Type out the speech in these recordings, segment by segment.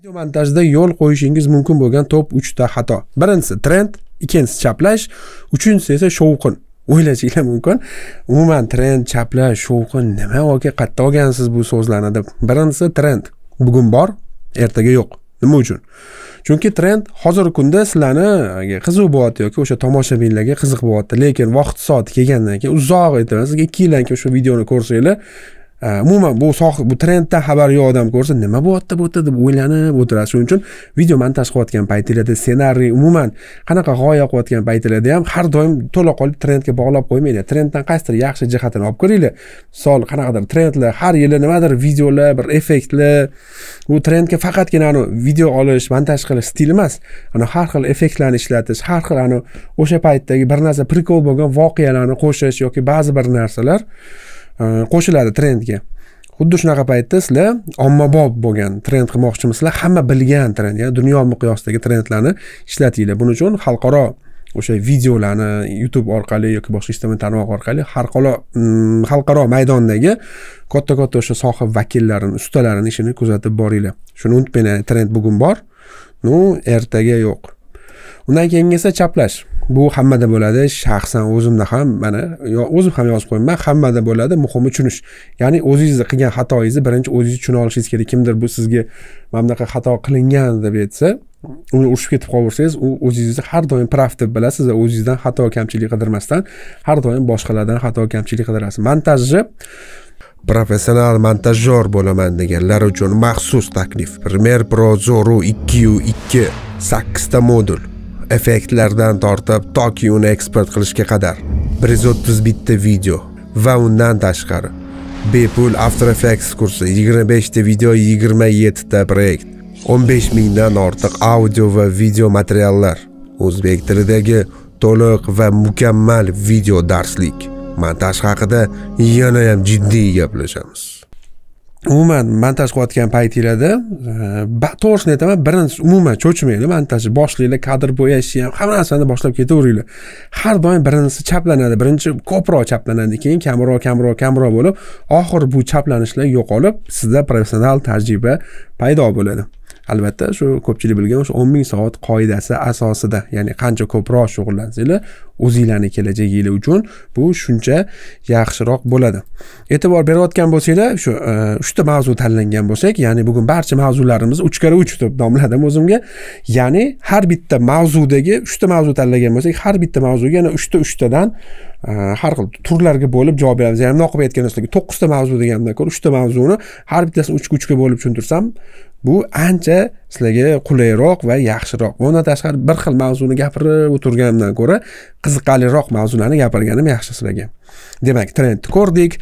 video montajda yo'l qo'yishingiz mumkin bo'lgan top uchta xato birinchisi trend ikkinchisi chaplash uchinchisi esa shovqin o'ylashinglar mumkin umuman trend chaplash shovqin nima oka qayerdan olgansiz bu so'zlarni deb birinchisi trend bugun bor ertaga yo'q nima uchun chunki trend hozirgi kunda sizlarni qiziq bo'lyapti yoki o'sha tomoshabinlarga qiziq bo'lyapti lekin vaqti soati kelgandan keyin uzoq aytaman sizga ikki yildan keyin o'sha videoni ko'rsanglar umuman bu soha bu trenddan xabari yo'q odam ko'rsa nima bo'lyapti bu yerda deb o'ylanib o'tiradi shuning uchun video montaj qilayotgan paytinglarda ssenariy umuman qanaqa g'oya qilayotgan paytinglarda ham har doim to'la qolib trendga bog'lab qo'ymanglar trenddan qaysidir yaxshi jihatini olib ko'ringlar misol qanaqadir trendlar har yili nimadir videolar bir effektlar bu trendga faqatgina anavi video olish montaj qilish stil emas ana har xil effektlarni ishlatish har xil anavi o'sha paytdagi bir narsa prikol bo'lgan voqealarni qo'shish yoki ba'zi bir narsalar Э, qo'shiladi trendga xuddi shunaqa paytda sizlar ommabop bo'lgan trend qilmoqchimisizlar hamma bilgan trend ya'ni dunyo miqyosidagi trendlarni ishlatinglar buning uchun xalqaro o'sha videolarni youtube orqali yoki boshqa ijtimoiy tarmoq orqali xalqaro mm, xalqaro maydondagi katta katta o'sha soha vakillarini ustalarini ishini kuzatib boringlar shuni unutmang trend bugun bor ну ertaga yo'q undan keyingi esa chaplash bu hammada bo'ladi shaxsan o'zimda ham mana o'zim ham yozib qo'yibman hammada bo'ladi muhimi tushunish ya'ni o'zingizni qilgan xatoyingizni birinchi o'zingiz tushuna olishingiz kerak kimdir bu sizga mana bunaqa xato qilingan deb aytsa uni urushib ketib qolaversangiz u o'zingizni har doim prav deb bilasiz va o'zingizdan xato kamchilik qidirmasdan har doim boshqalardan xato kamchilik qidirasiz montajchi professional montajyor bo'laman deganlar uchun maxsus taklif premier pro zoru ikki yu ikki sakkizta modul effektlardan tortib toki uni eksport qilishga qadar bir yuz o'ttiz bitta video va undan tashqari bepul after effects kursi yigirma beshta video yigirma yettita proyekt o'n besh mingdan ortiq audio va video materiallar o'zbek tilidagi to'liq va mukammal video darslik montaj haqida yanayam jiddiy gaplashamiz umuman montaj qilayotgan paytinglarda e, to'g'risini aytaman birinchisi umuman cho'chimanglar montaj boshlanglar kadr bo'yashni ham hamma narsani boshlab ketaveringlar har doim birinchisi chaplanadi birinchi ko'proq chaplanadi keyin kamroq kamroq kamroq bo'lib oxiri bu chaplanishlar yo'qolib sizda professional tajriba paydo bo'ladi albatta shu ko'pchilik bilgan o'sha o'n ming soat qoidasi asosida ya'ni qancha ko'proq shug'ullansanglar o'zinglarni kelajak yili uchun bu shuncha yaxshiroq bo'ladi e'tibor berayotgan bo'lsanglar shu e, uchta mavzu tanlangan bo'lsak ya'ni bugun barcha mavzularimiz uch karra uch deb nomladim o'zimga ya'ni har bitta mavzudagi uchta mavzu tanlagan bo'lsak har bitta mavzuga yana uchta uchtadan e, har xil turlarga bo'lib javob beramiz ya'ni munoqib aytgan to'qqizta mavzu degandan ko'ra uchta mavzuni har bittasini uchga uchga bo'lib tushuntirsam bu ancha sizlarga qulayroq va yaxshiroq undan tashqari bir xil mavzuni gapirib o'tirganimdan ko'ra qiziqarliroq mavzularni gapirganim yaxshi sizlarga demak trendni ko'rdik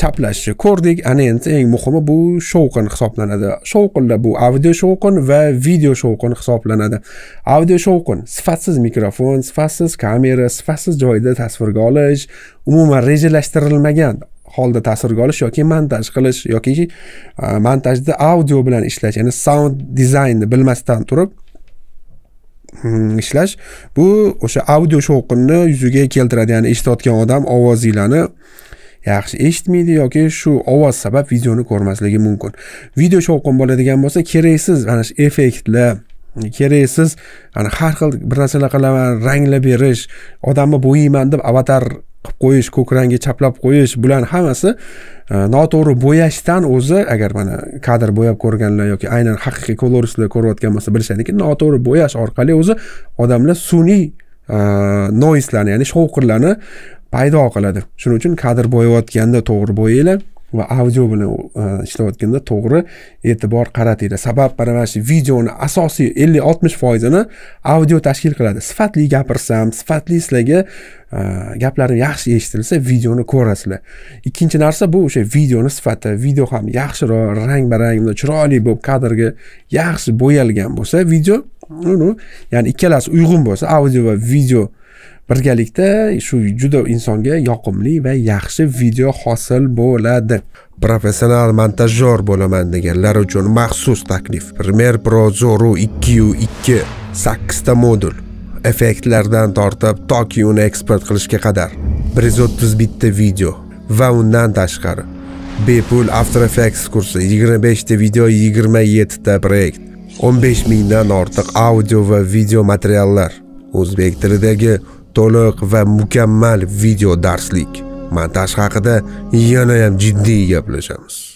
chaplashishni ko'rdik ana endi eng muhimi bu shovqin hisoblanadi shovqinlar bu audio shovqin va video shovqin hisoblanadi audio shovqin sifatsiz mikrofon sifatsiz kamera sifatsiz joyda tasvirga olish umuman rejalashtirilmagan holda tasvirga olish yoki montaj qilish yoki e, montajda audio bilan ishlash ya'ni sound dizaynni bilmasdan turib hmm, ishlash bu o'sha audio shovqinni yuzaga keltiradi ya'ni eshitayotgan odam ovozinglarni yaxshi eshitmaydi yoki shu ovoz sabab videoni ko'rmasligi mumkin video shovqin bo'ladigan bo'lsa keraksiz mana shu effektlar keraksiz ana har xil bir narsalar qilaman ranglab berish odamni bo'yayman deb avatar qilib qo'yish ko'k rangga chaplab qo'yish bularni hammasi e, noto'g'ri bo'yashdan o'zi agar mana kadr bo'yab ko'rganlar yoki aynan haqiqiy kolorislar ko'rayotgan bo'lsa bilishadiki noto'g'ri bo'yash orqali o'zi odamlar sun'iy e, noislarni ya'ni shovqinlarni paydo qiladi shuning uchun kadr bo'yayotganda to'g'ri bo'yanglar va audio bilan e, ishlayotganda to'g'ri e'tibor qaratinglar sabab mana mana shu videoni asosiy ellik oltmish foizini audio tashkil qiladi sifatli gapirsam sifatli sizlarga e, gaplarim yaxshi eshitilsa videoni ko'rasizlar ikkinchi narsa bu o'sha videoni sifati video ham yaxshiroq rang barang chiroyli bo'lib kadrga yaxshi bo'yalgan bo'lsa video ya'ni ikkalasi uyg'un bo'lsa audio va video birgalikda shu juda insonga yoqimli va yaxshi video hosil bo'ladi professional montajyor bo'laman deganlar uchun maxsus taklif premier pro zoru ikki yu ikki sakkizta modul effektlardan tortib toki uni eksport qilishga qadar bir yuz o'ttiz bitta video va undan tashqari bepul after effects kursi yigirma beshta video yigirma yettita proyekt 15 mingdan ortiq audio va video materiallar o'zbek tilidagi to'liq va mukammal video darslik montaj haqida yanayam jiddiy gaplashamiz